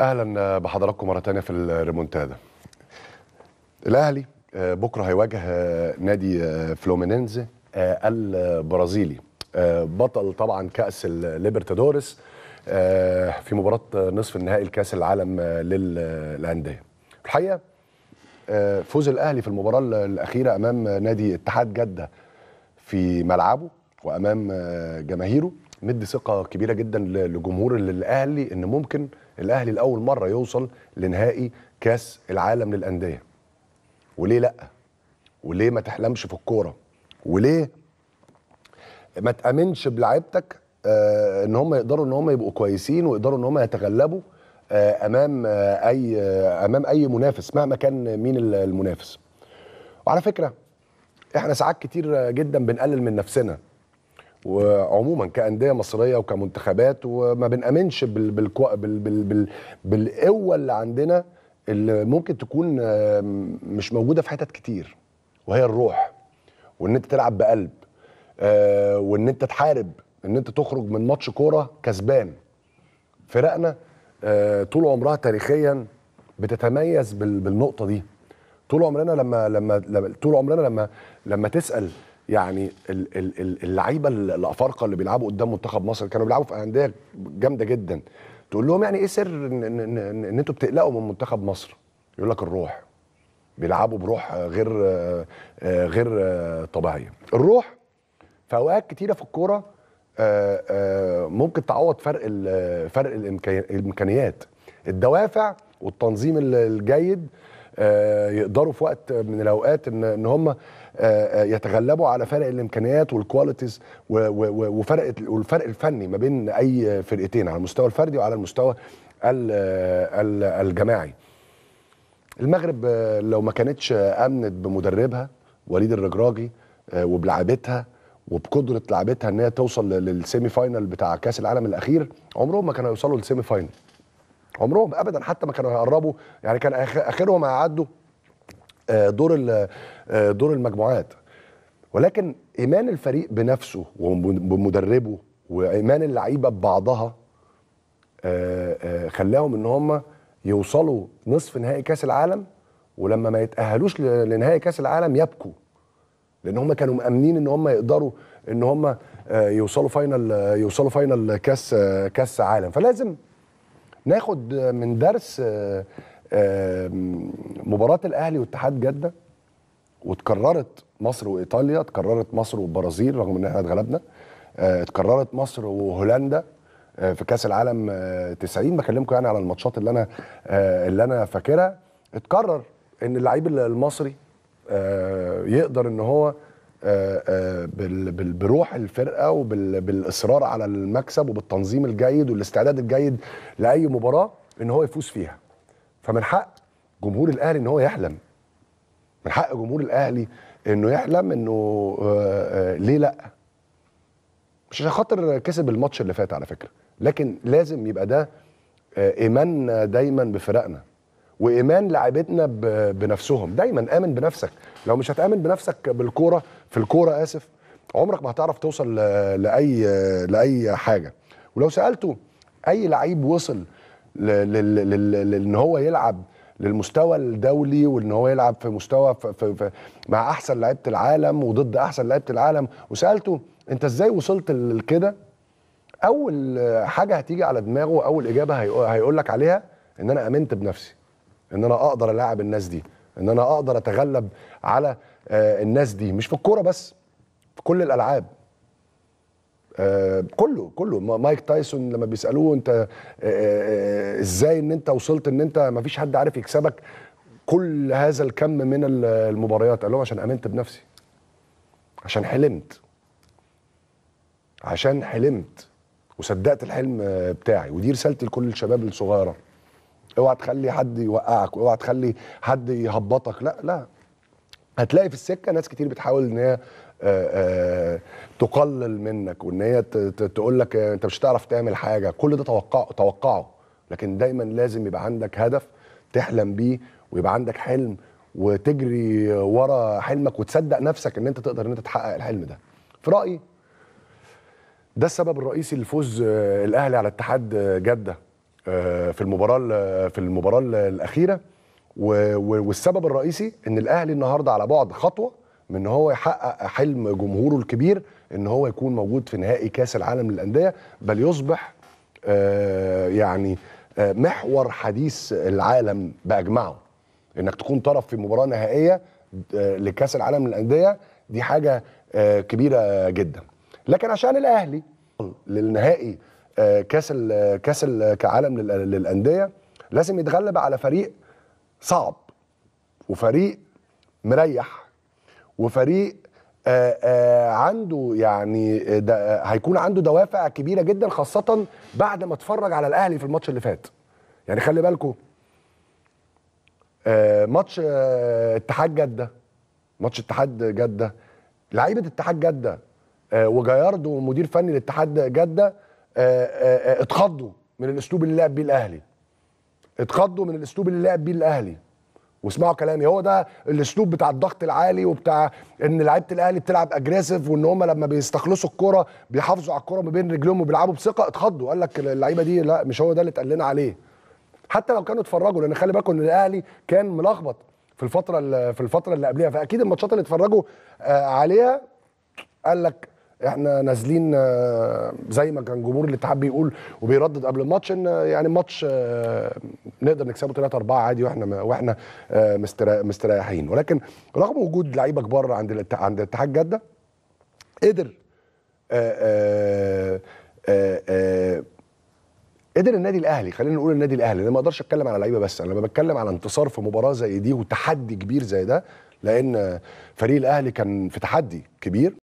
اهلا بحضراتكم مره ثانيه في الريمونتادا الاهلي آه، بكره هيواجه آه، نادي آه، فلومينينز البرازيلي بطل طبعا كاس الليبرتادورس في مباراه نصف النهائي الكاس العالم للانديه الحقيقه فوز الاهلي في المباراه الاخيره امام نادي اتحاد جده في ملعبه وامام جماهيره مد ثقه كبيره جدا لجمهور الاهلي ان ممكن الاهلي لاول مره يوصل لنهائي كاس العالم للانديه وليه لا وليه ما تحلمش في الكوره وليه ما تامنش بلاعيبتك آه، ان هم يقدروا ان هم يبقوا كويسين ويقدروا ان هم يتغلبوا آه، امام آه، اي امام اي منافس مهما كان مين المنافس وعلى فكره احنا ساعات كتير جدا بنقلل من نفسنا وعموما كانديه مصريه وكمنتخبات وما بنامنش بال بال بال بال بال بالقوه اللي عندنا اللي ممكن تكون مش موجوده في حتت كتير وهي الروح وان انت تلعب بقلب آه، وان انت تحارب ان انت تخرج من ماتش كوره كسبان فرقنا آه، طول عمرها تاريخيا بتتميز بالنقطه دي طول عمرنا لما لما طول عمرنا لما لما تسال يعني اللعيبه الافارقه اللي بيلعبوا قدام منتخب مصر كانوا بيلعبوا في انديه جامده جدا تقول لهم يعني ايه سر ان انتوا بتقلقوا من منتخب مصر يقول لك الروح بيلعبوا بروح غير آه، غير آه، طبيعيه الروح في اوقات كتيره في الكوره آه، ممكن تعوض فرق فرق الامكانيات الدوافع والتنظيم الجيد آه، يقدروا في وقت من الاوقات ان ان هم آه، آه، يتغلبوا على فرق الامكانيات والكواليتيز وفرق والفرق الفني ما بين اي فرقتين على المستوى الفردي وعلى المستوى الجماعي المغرب لو ما كانتش امنت بمدربها وليد الرجراجي وبلعبتها وبقدره لعبتها ان هي توصل للسيمي فاينل بتاع كاس العالم الاخير عمرهم ما كانوا يوصلوا للسيمي فاينل عمرهم ابدا حتى ما كانوا هيقربوا يعني كان اخرهم هيعدوا آه، دور آه، دور المجموعات ولكن ايمان الفريق بنفسه وبمدربه وايمان اللعيبه ببعضها آه، خلاهم ان هم يوصلوا نصف نهائي كاس العالم ولما ما يتاهلوش لنهائي كاس العالم يبكوا لان هم كانوا مامنين ان هم يقدروا ان هم يوصلوا فاينل يوصلوا فاينل كاس كاس عالم فلازم ناخد من درس آه، آه، مباراه الاهلي واتحاد جده وتكررت مصر وايطاليا تكررت مصر والبرازيل رغم ان احنا اتغلبنا آه، اتكررت مصر وهولندا في كاس العالم 90 بكلمكم يعني على الماتشات اللي انا اللي انا فاكرها اتكرر ان اللعيب المصري يقدر ان هو آه، آه، بروح الفرقه وبالاصرار على المكسب وبالتنظيم الجيد والاستعداد الجيد لاي مباراه ان هو يفوز فيها فمن حق جمهور الاهلي ان هو يحلم من حق جمهور الاهلي انه يحلم انه آه، ليه لا مش عشان خاطر كسب الماتش اللي فات على فكره لكن لازم يبقى ده ايماننا دايما بفرقنا وايمان لاعيبتنا بنفسهم دايما امن بنفسك لو مش هتامن بنفسك بالكوره في الكوره اسف عمرك ما هتعرف توصل لاي لاي حاجه ولو سالته اي لعيب وصل لان هو يلعب للمستوى الدولي وان هو يلعب في مستوى في في مع احسن لعيبه العالم وضد احسن لعيبه العالم وسالته انت ازاي وصلت لكده اول حاجه هتيجي على دماغه اول اجابه هيقول لك عليها ان انا امنت بنفسي ان انا اقدر العب الناس دي ان انا اقدر اتغلب على آه، الناس دي مش في الكوره بس في كل الالعاب آه، كله كله مايك تايسون لما بيسالوه انت آه، ازاي ان انت وصلت ان انت ما فيش حد عارف يكسبك كل هذا الكم من المباريات قال لهم عشان امنت بنفسي عشان حلمت عشان حلمت وصدقت الحلم بتاعي ودي رسالتي لكل الشباب الصغيره اوعى تخلي حد يوقعك اوعى تخلي حد يهبطك لا لا هتلاقي في السكه ناس كتير بتحاول ان هي آه، آه، تقلل منك وان هي تقول لك انت مش هتعرف تعمل حاجه كل ده توقعه توقعه لكن دايما لازم يبقى عندك هدف تحلم بيه ويبقى عندك حلم وتجري ورا حلمك وتصدق نفسك ان انت تقدر ان انت تحقق الحلم ده في رايي ده السبب الرئيسي لفوز آه، الاهلي على اتحاد جده آه، في المباراه في المباراه الاخيره والسبب الرئيسي ان الاهلي النهارده على بعد خطوه من ان هو يحقق حلم جمهوره الكبير ان هو يكون موجود في نهائي كاس العالم للانديه بل يصبح آه، يعني آه، محور حديث العالم باجمعه انك تكون طرف في مباراه نهائيه لكاس العالم للانديه دي حاجه كبيره جدا لكن عشان الاهلي للنهائي آه، كاس كاس كعالم للانديه لازم يتغلب على فريق صعب وفريق مريح وفريق آه، آه، عنده يعني هيكون عنده دوافع كبيره جدا خاصه بعد ما اتفرج على الاهلي في الماتش اللي فات يعني خلي بالكم ماتش اتحاد جده ماتش اتحاد جده لعيبه اتحاد جده وجياردو مدير فني لاتحاد جده آه، آه، آه، اتخضوا من الاسلوب اللي لعب بيه الاهلي اتخضوا من الاسلوب اللي لعب بيه الاهلي واسمعوا كلامي هو ده الاسلوب بتاع الضغط العالي وبتاع ان لعيبه الاهلي بتلعب اجريسيف وان هم لما بيستخلصوا الكوره بيحافظوا على الكوره ما بين رجليهم وبيلعبوا بثقه اتخضوا قال لك اللعيبه دي لا مش هو ده اللي اتقال لنا عليه حتى لو كانوا اتفرجوا لان خلي بالكم ان الاهلي كان ملخبط في الفتره في الفتره اللي قبلها فاكيد الماتشات اللي اتفرجوا عليها قال لك احنا نازلين آه، زي ما كان جمهور الاتحاد بيقول وبيردد قبل الماتش ان آه، يعني الماتش آه، نقدر نكسبه 3 4 عادي واحنا واحنا مستريحين ولكن رغم وجود لعيبه كبار عند عند اتحاد جده قدر قدر النادي الاهلي خلينا نقول النادي الاهلي انا ما اقدرش اتكلم على لعيبه بس انا لما بتكلم على انتصار في مباراه زي دي وتحدي كبير زي ده لان فريق الاهلي كان في تحدي كبير